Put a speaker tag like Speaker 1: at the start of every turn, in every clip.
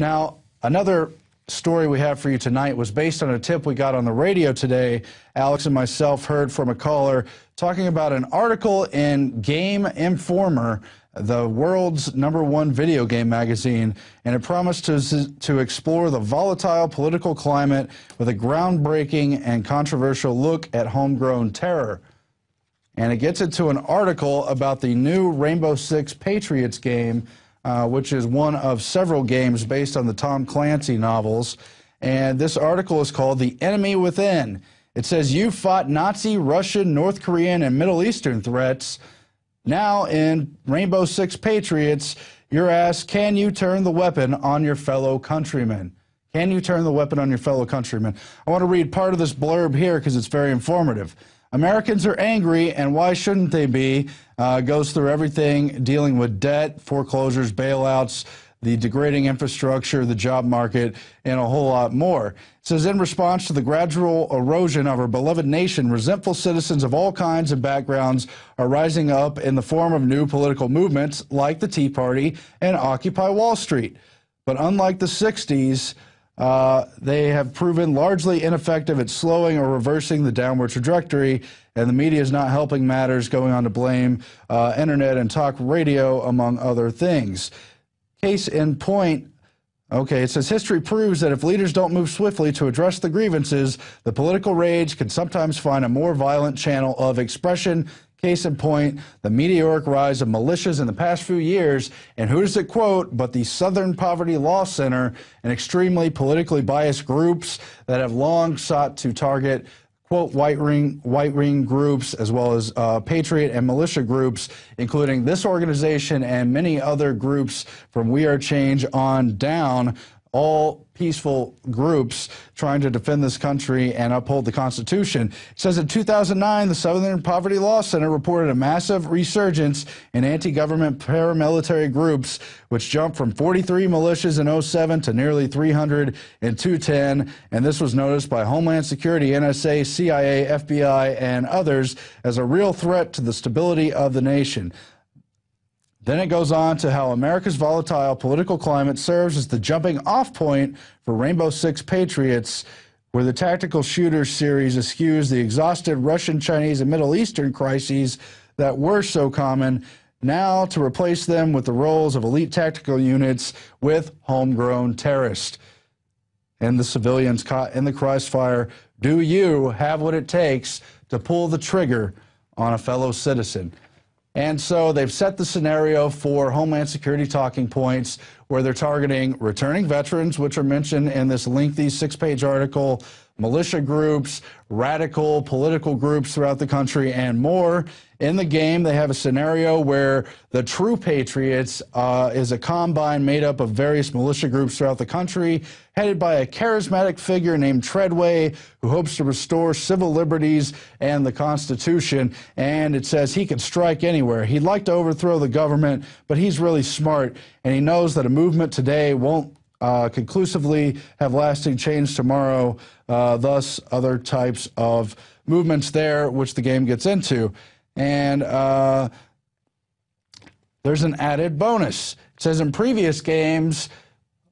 Speaker 1: Now, another story we have for you tonight was based on a tip we got on the radio today. Alex and myself heard from a caller talking about an article in Game Informer, the world's number one video game magazine, and it promised to, to explore the volatile political climate with a groundbreaking and controversial look at homegrown terror. And it gets into an article about the new Rainbow Six Patriots game uh, which is one of several games based on the Tom Clancy novels. And this article is called The Enemy Within. It says, You fought Nazi, Russian, North Korean, and Middle Eastern threats. Now in Rainbow Six Patriots, you're asked, Can you turn the weapon on your fellow countrymen? Can you turn the weapon on your fellow countrymen? I want to read part of this blurb here because it's very informative. Americans are angry, and why shouldn't they be? Uh, goes through everything dealing with debt, foreclosures, bailouts, the degrading infrastructure, the job market, and a whole lot more. It says in response to the gradual erosion of our beloved nation, resentful citizens of all kinds and backgrounds are rising up in the form of new political movements like the Tea Party and Occupy Wall Street. But unlike the 60s, uh, they have proven largely ineffective at slowing or reversing the downward trajectory, and the media is not helping matters, going on to blame uh, internet and talk radio, among other things. Case in point, okay, it says history proves that if leaders don't move swiftly to address the grievances, the political rage can sometimes find a more violent channel of expression. Case in point, the meteoric rise of militias in the past few years, and who does it quote but the Southern Poverty Law Center and extremely politically biased groups that have long sought to target quote white ring white ring groups as well as uh, patriot and militia groups, including this organization and many other groups from We Are Change on down, all peaceful groups trying to defend this country and uphold the Constitution. It says in 2009, the Southern Poverty Law Center reported a massive resurgence in anti government paramilitary groups, which jumped from 43 militias in 07 to nearly 300 in 2010. And this was noticed by Homeland Security, NSA, CIA, FBI, and others as a real threat to the stability of the nation. Then it goes on to how America's volatile political climate serves as the jumping off point for Rainbow Six Patriots, where the tactical shooter series eschews the exhausted Russian, Chinese, and Middle Eastern crises that were so common, now to replace them with the roles of elite tactical units with homegrown terrorists. And the civilians caught in the crossfire do you have what it takes to pull the trigger on a fellow citizen? And so they've set the scenario for Homeland Security talking points where they're targeting returning veterans, which are mentioned in this lengthy six page article militia groups, radical political groups throughout the country, and more. In the game, they have a scenario where the true Patriots uh, is a combine made up of various militia groups throughout the country, headed by a charismatic figure named Treadway, who hopes to restore civil liberties and the Constitution. And it says he can strike anywhere. He'd like to overthrow the government, but he's really smart, and he knows that a movement today won't uh, conclusively have lasting change tomorrow, uh, thus, other types of movements there, which the game gets into. And uh, there's an added bonus. It says in previous games,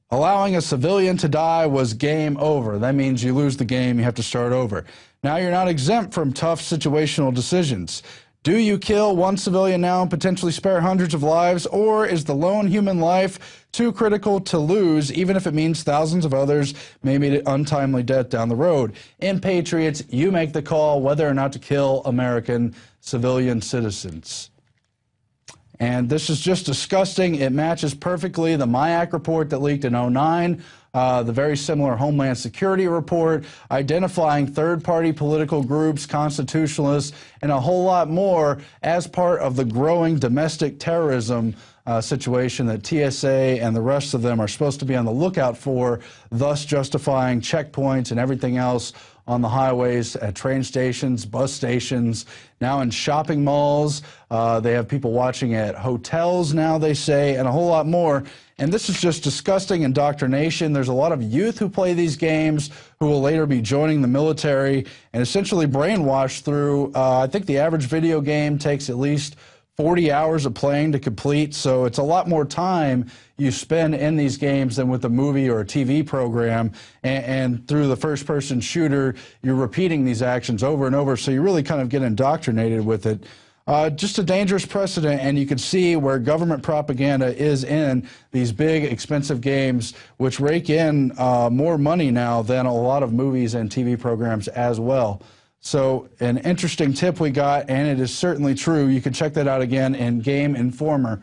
Speaker 1: allowing a civilian to die was game over. That means you lose the game, you have to start over. Now you're not exempt from tough situational decisions. Do you kill one civilian now and potentially spare hundreds of lives, or is the lone human life too critical to lose, even if it means thousands of others may meet untimely death down the road? In Patriots, you make the call whether or not to kill American civilian citizens. And this is just disgusting. It matches perfectly the MIAC report that leaked in 09 uh, the very similar Homeland Security report, identifying third party political groups, constitutionalists, and a whole lot more as part of the growing domestic terrorism. Uh, situation that TSA and the rest of them are supposed to be on the lookout for, thus justifying checkpoints and everything else on the highways, at train stations, bus stations, now in shopping malls. Uh, they have people watching at hotels now, they say, and a whole lot more. And this is just disgusting indoctrination. There's a lot of youth who play these games who will later be joining the military and essentially brainwashed through. Uh, I think the average video game takes at least 40 hours of playing to complete. So it's a lot more time you spend in these games than with a movie or a TV program. And, and through the first person shooter, you're repeating these actions over and over. So you really kind of get indoctrinated with it. Uh, just a dangerous precedent, and you can see where government propaganda is in these big, expensive games, which rake in uh, more money now than a lot of movies and TV programs as well. So, an interesting tip we got, and it is certainly true. You can check that out again in Game Informer.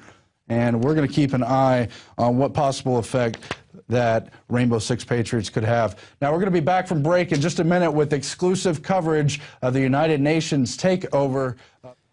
Speaker 1: And we're going to keep an eye on what possible effect that Rainbow Six Patriots could have. Now, we're going to be back from break in just a minute with exclusive coverage of the United Nations takeover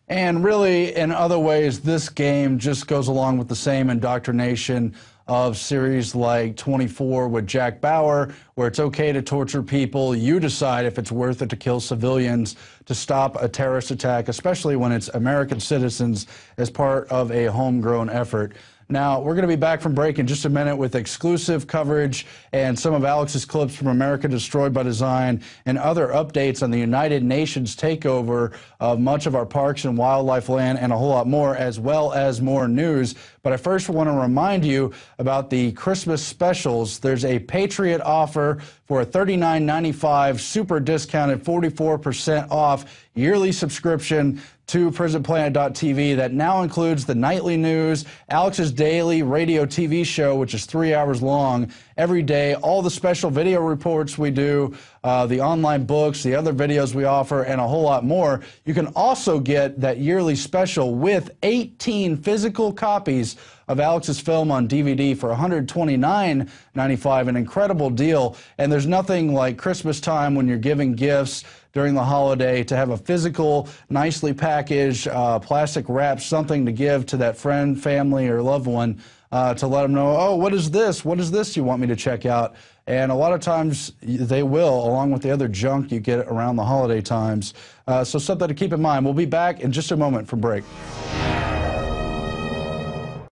Speaker 1: and really, in other ways, this game just goes along with the same indoctrination of series like 24 with Jack Bauer, where it's okay to torture people. You decide if it's worth it to kill civilians to stop a terrorist attack, especially when it's American citizens as part of a homegrown effort. Now, we're going to be back from break in just a minute with exclusive coverage and some of Alex's clips from America Destroyed by Design and other updates on the United Nations takeover of much of our parks and wildlife land and a whole lot more, as well as more news. But I first want to remind you about the Christmas specials. There's a Patriot offer for a $39.95 super discounted 44% off yearly subscription to prisonplanet.tv that now includes the nightly news, Alex's daily radio TV show, which is three hours long, every day, all the special video reports we do, uh, the online books, the other videos we offer, and a whole lot more. You can also get that yearly special with 18 physical copies of Alex's film on DVD for $129.95, an incredible deal. And there's nothing like Christmas time when you're giving gifts during the holiday to have a physical, nicely packaged, uh, plastic wrap, something to give to that friend, family, or loved one uh, to let them know, oh, what is this? What is this you want me to check out? And a lot of times they will, along with the other junk you get around the holiday times. Uh, so something to keep in mind. We'll be back in just a moment from break.